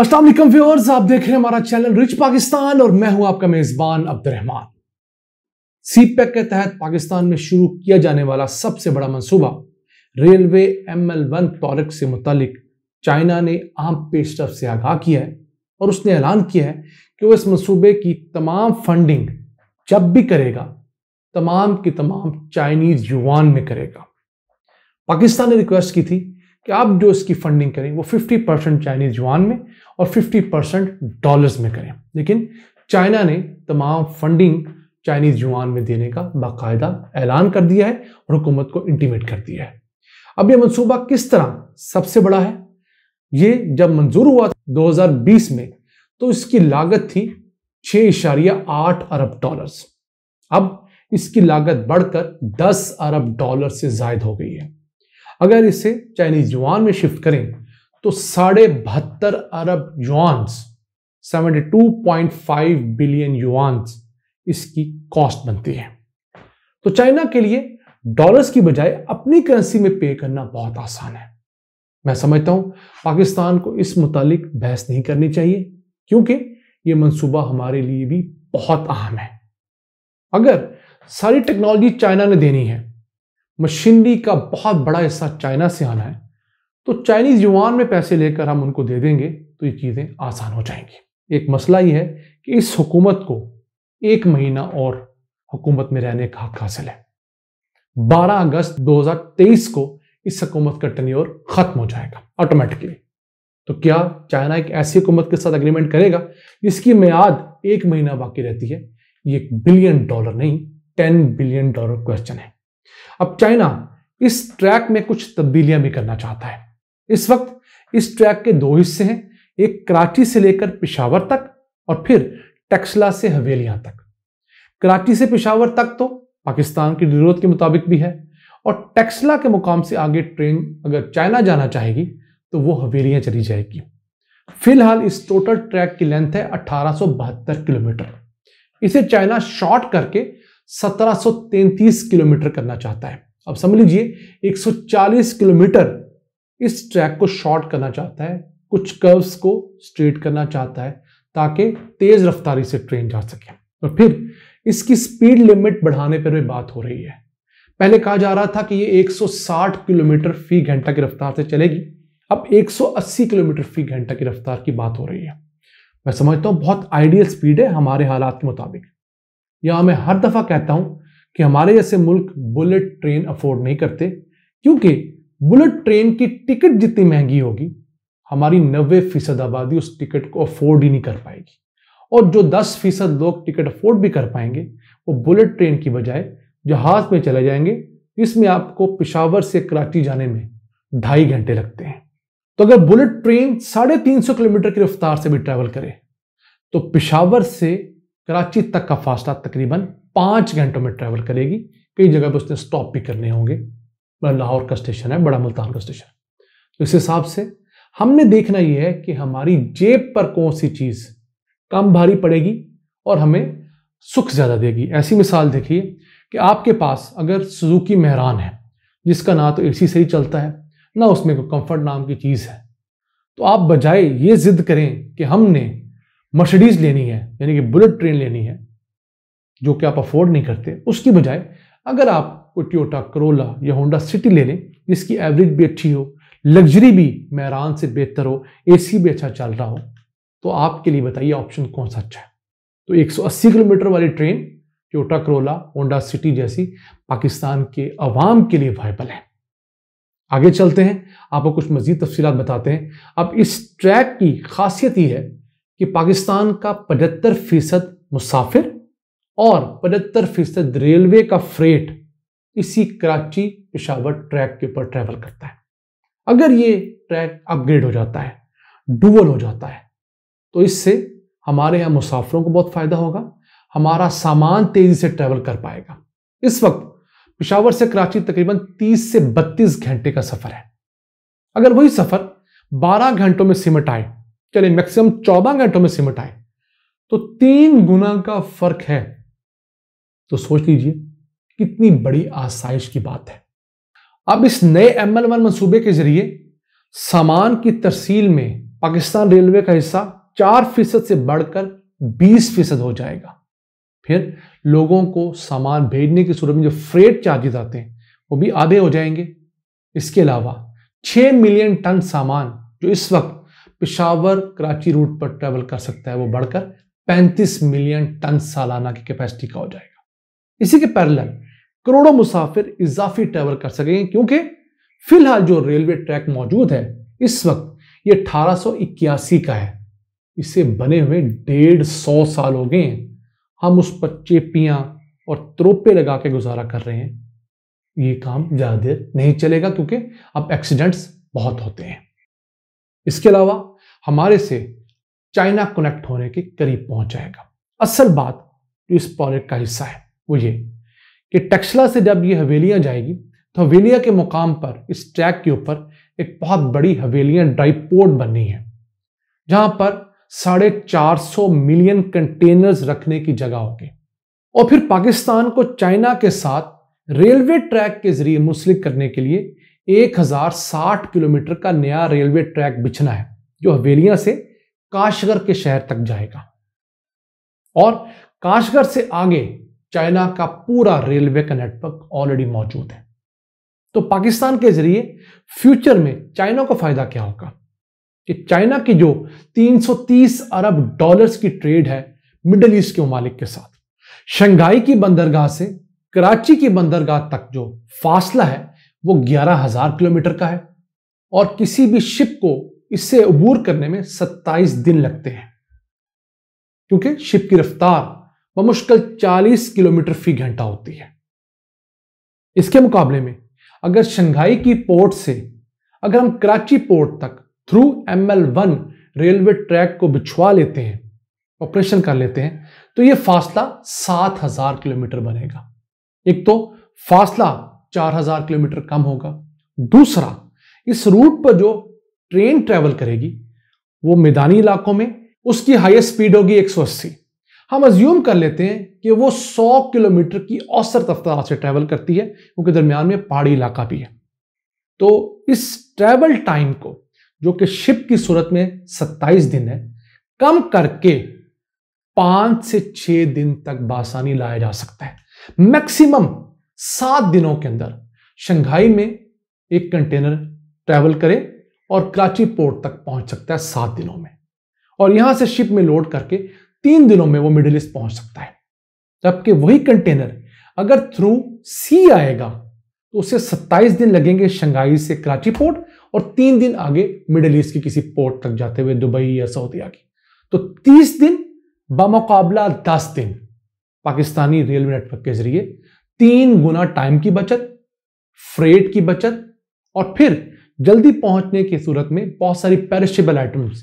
अस्सलाम व्यवर्स आप देख रहे हैं हमारा चैनल रिच पाकिस्तान और मैं हूं आपका मेजबान अब्दुलरहमान पैक e के तहत पाकिस्तान में शुरू किया जाने वाला सबसे बड़ा मंसूबा railway M L one project से मुतलिक चाइना ने आम पेशरफ से आगाह किया है और उसने ऐलान किया है कि वह इस मंसूबे की तमाम फंडिंग जब भी करेगा तमाम की तमाम चाइनीज युवान में करेगा पाकिस्तान ने रिक्वेस्ट की थी कि आप जो इसकी फंडिंग करें वो 50 परसेंट चाइनीज युआन में और 50 परसेंट डॉलर्स में करें लेकिन चाइना ने तमाम फंडिंग चाइनीज युआन में देने का बाकायदा ऐलान कर दिया है और हुकूमत को इंटीमेट कर दिया है अब यह मनसूबा किस तरह सबसे बड़ा है ये जब मंजूर हुआ बीस में तो इसकी लागत थी छः इशारिया आठ अरब डॉलर्स अब इसकी लागत बढ़कर 10 अरब डॉलर से जायद हो गई है अगर इसे चाइनीज युआन में शिफ्ट करें तो साढ़े बहत्तर अरब पॉइंट 72.5 बिलियन युआंस इसकी कॉस्ट बनती है तो चाइना के लिए डॉलर्स की बजाय अपनी करेंसी में पे करना बहुत आसान है मैं समझता हूं पाकिस्तान को इस मुतालिक बहस नहीं करनी चाहिए क्योंकि यह मंसूबा हमारे लिए भी बहुत अहम है अगर सारी टेक्नोलॉजी चाइना ने देनी है मशीनरी का बहुत बड़ा हिस्सा चाइना से आना है तो चाइनीज युवान में पैसे लेकर हम उनको दे देंगे तो ये चीज़ें आसान हो जाएंगी एक मसला ये है कि इस हुकूमत को एक महीना और हुकूमत में रहने का हक हासिल है 12 अगस्त 2023 को इस हुकूमत का टनियोर ख़त्म हो जाएगा ऑटोमेटिकली तो क्या चाइना एक ऐसी हुकूमत के साथ एग्रीमेंट करेगा जिसकी मियाद एक महीना बाकी रहती है ये एक बिलियन डॉलर नहीं टेन बिलियन डॉलर क्वेश्चन है अब चाइना इस ट्रैक में कुछ तब्दीलियां भी करना चाहता है इस वक्त इस ट्रैक के दो हिस्से हैं एक कराची से लेकर पिशावर तक और फिर टेक्सला से हवेलियां तक कराची से पिशावर तक तो पाकिस्तान की जरूरत के मुताबिक भी है और टेक्सला के मुकाम से आगे ट्रेन अगर चाइना जाना चाहेगी तो वो हवेलियां चली जाएगी फिलहाल इस टोटल ट्रैक की लेंथ है अठारह किलोमीटर इसे चाइना शॉर्ट करके 1733 किलोमीटर करना चाहता है अब समझ लीजिए 140 किलोमीटर इस ट्रैक को शॉर्ट करना चाहता है कुछ कर्व्स को स्ट्रेट करना चाहता है ताकि तेज रफ्तारी से ट्रेन जा सके और फिर इसकी स्पीड लिमिट बढ़ाने पर भी बात हो रही है पहले कहा जा रहा था कि ये 160 किलोमीटर फी घंटा की रफ्तार से चलेगी अब 180 किलोमीटर फी घंटा की रफ्तार की बात हो रही है मैं समझता हूँ बहुत आइडियल स्पीड है हमारे हालात के मुताबिक या मैं हर दफ़ा कहता हूं कि हमारे जैसे मुल्क बुलेट ट्रेन अफोर्ड नहीं करते क्योंकि बुलेट ट्रेन की टिकट जितनी महंगी होगी हमारी नब्बे फीसद आबादी उस टिकट को अफोर्ड ही नहीं कर पाएगी और जो दस फीसद लोग टिकट अफोर्ड भी कर पाएंगे वो बुलेट ट्रेन की बजाय जहाज में चले जाएंगे इसमें आपको पिशावर से कराची जाने में ढाई घंटे लगते हैं तो अगर बुलेट ट्रेन साढ़े तीन सौ किलोमीटर की रफ्तार से भी ट्रैवल करे तो पिशावर से कराची तक का फासला तकरीबन पाँच घंटों में ट्रैवल करेगी कई जगह पर उसने स्टॉप भी करने होंगे बड़ा लाहौर का स्टेशन है बड़ा मुल्तान का स्टेशन तो इस हिसाब से हमने देखना यह है कि हमारी जेब पर कौन सी चीज़ कम भारी पड़ेगी और हमें सुख ज़्यादा देगी ऐसी मिसाल देखिए कि आपके पास अगर सुजुकी मेहरान है जिसका ना तो एसी से ही चलता है ना उसमें कोई कंफर्ट नाम की चीज़ है तो आप बजाय ये ज़िद करें कि हमने मर्सिडीज लेनी है यानी कि बुलेट ट्रेन लेनी है जो कि आप अफोर्ड नहीं करते उसकी बजाय अगर आप कोई ट्योटा करोला या होंडा सिटी ले लें जिसकी एवरेज भी अच्छी हो लग्जरी भी मैरान से बेहतर हो एसी भी अच्छा चल रहा हो तो आपके लिए बताइए ऑप्शन कौन सा अच्छा है तो 180 किलोमीटर वाली train Toyota Corolla Honda City जैसी पाकिस्तान के अवाम के लिए वायबल है आगे चलते हैं आपको कुछ मजीद तफसीत बताते हैं अब इस ट्रैक की खासियत ही है कि पाकिस्तान का पचहत्तर फीसद मुसाफिर और पचहत्तर फीसद रेलवे का फ्रेट इसी कराची पिशावर ट्रैक के ऊपर ट्रैवल करता है अगर ये ट्रैक अपग्रेड हो जाता है डुअल हो जाता है तो इससे हमारे यहाँ मुसाफिरों को बहुत फ़ायदा होगा हमारा सामान तेज़ी से ट्रैवल कर पाएगा इस वक्त पिशावर से कराची तकरीबन 30 से 32 घंटे का सफ़र है अगर वही सफ़र 12 घंटों में सिमट आए चलिए मैक्सिमम चौदह घंटों में सिमट आए तो तीन गुना का फर्क है तो सोच लीजिए कितनी बड़ी आसाइश की बात है अब इस नए एम एल वन मनसूबे के जरिए सामान की तरसील में पाकिस्तान रेलवे का हिस्सा चार फीसद से बढ़कर बीस फीसद हो जाएगा फिर लोगों को सामान भेजने की सूरत में जो फ्रेट चार्जेस आते हैं वो भी आधे हो जाएंगे इसके अलावा छह मिलियन टन सामान जो इस वक्त पिशावर कराची रूट पर ट्रेवल कर सकता है वो बढ़कर 35 मिलियन टन सालाना की कैपेसिटी का हो जाएगा इसी के पैरल करोड़ों मुसाफिर इजाफी ट्रेवल कर सकेंगे क्योंकि फिलहाल जो रेलवे ट्रैक मौजूद है इस वक्त ये अठारह का है इसे बने हुए डेढ़ सौ साल हो गए हैं हम उस पर चेपियां और त्रोपे लगा के गुजारा कर रहे हैं ये काम ज़्यादा देर नहीं चलेगा क्योंकि अब एक्सीडेंट्स बहुत होते हैं इसके अलावा हमारे से चाइना कनेक्ट होने के करीब पहुंच जाएगा असल बात जो इस प्रोजेक्ट का हिस्सा है वो ये कि टक्सला से जब ये हवेलियां जाएगी तो हवेलिया के मुकाम पर इस ट्रैक के ऊपर एक बहुत बड़ी हवेलियां पोर्ट बननी है जहां पर साढ़े चार सौ मिलियन कंटेनर्स रखने की जगह होगी और फिर पाकिस्तान को चाइना के साथ रेलवे ट्रैक के जरिए मुंसलिक करने के लिए 1060 किलोमीटर का नया रेलवे ट्रैक बिछना है जो हवेलिया से काशगर के शहर तक जाएगा और काशगर से आगे चाइना का पूरा रेलवे का नेटवर्क ऑलरेडी मौजूद है तो पाकिस्तान के जरिए फ्यूचर में चाइना को फायदा क्या होगा कि चाइना की जो 330 अरब डॉलर्स की ट्रेड है मिडल ईस्ट के ममालिक के साथ शंघाई की बंदरगाह से कराची की बंदरगाह तक जो फासला है वो ग्यारह हजार किलोमीटर का है और किसी भी शिप को इससे अबूर करने में सत्ताईस दिन लगते हैं क्योंकि शिप की रफ्तार बमुश्किल चालीस किलोमीटर फी घंटा होती है इसके मुकाबले में अगर शंघाई की पोर्ट से अगर हम कराची पोर्ट तक through M L one railway track को बिछवा लेते हैं ऑपरेशन कर लेते हैं तो यह फासला सात हजार किलोमीटर बनेगा एक तो फासला चार हजार किलोमीटर कम होगा दूसरा इस रूट पर जो ट्रेन ट्रेवल करेगी वो मैदानी इलाकों में उसकी हाईएस्ट स्पीड होगी अस्सी हम अज्यूम कर लेते हैं कि वो 100 किलोमीटर की औसत रफ्तार से ट्रैवल करती है उनके दरमियान में पहाड़ी इलाका भी है तो इस ट्रैवल टाइम को जो कि शिप की सूरत में 27 दिन है कम करके पांच से छह दिन तक बासानी लाया जा सकता है मैक्सिमम सात दिनों के अंदर शंघाई में एक कंटेनर ट्रैवल करे और कराची पोर्ट तक पहुंच सकता है सात दिनों में और यहां से शिप में लोड करके तीन दिनों में वो मिडिल ईस्ट पहुंच सकता है जबकि वही कंटेनर अगर थ्रू सी आएगा तो उसे 27 दिन लगेंगे शंघाई से कराची पोर्ट और तीन दिन आगे मिडिल ईस्ट की किसी पोर्ट तक जाते हुए दुबई या सऊदी की तो 30 दिन बामकाबला 10 दिन पाकिस्तानी रेलवे नेटवर्क के जरिए तीन गुना टाइम की बचत फ्रेट की बचत और फिर जल्दी पहुंचने की सूरत में बहुत सारी पेरिशेबल आइटम्स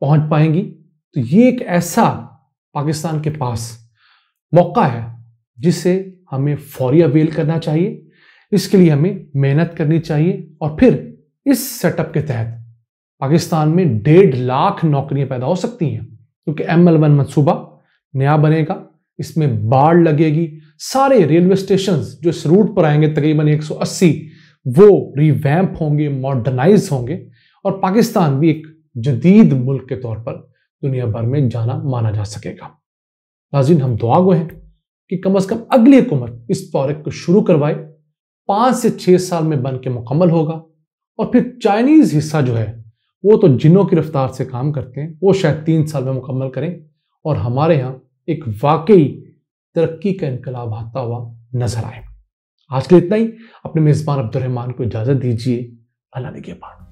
पहुंच पाएंगी तो ये एक ऐसा पाकिस्तान के पास मौका है जिसे हमें फौरी अवेल करना चाहिए इसके लिए हमें मेहनत करनी चाहिए और फिर इस सेटअप के तहत पाकिस्तान में डेढ़ लाख नौकरियां पैदा हो सकती हैं क्योंकि एम एल वन मनसूबा नया बनेगा इसमें बाढ़ लगेगी सारे रेलवे स्टेशन जो इस रूट पर आएंगे तकरीबन 180 वो रिवैम्प होंगे मॉडर्नाइज होंगे और पाकिस्तान भी एक जदीद मुल्क के तौर पर दुनिया भर में जाना माना जा सकेगा नाजिन हम दुआ गए हैं कि कम अज़ कम अगली हुकूमत इस प्रोजेक्ट को शुरू करवाए पाँच से छः साल में बन के मुकम्मल होगा और फिर चाइनीज़ हिस्सा जो है वो तो जिनों की रफ्तार से काम करते हैं वो शायद तीन साल में मुकम्मल करें और हमारे यहाँ एक वाकई तरक्की का इनकलाब आता हुआ नजर आए आज के इतना ही अपने मेज़बान अब्दुलरहमान को इजाज़त दीजिए अल्लाह ने के पाठ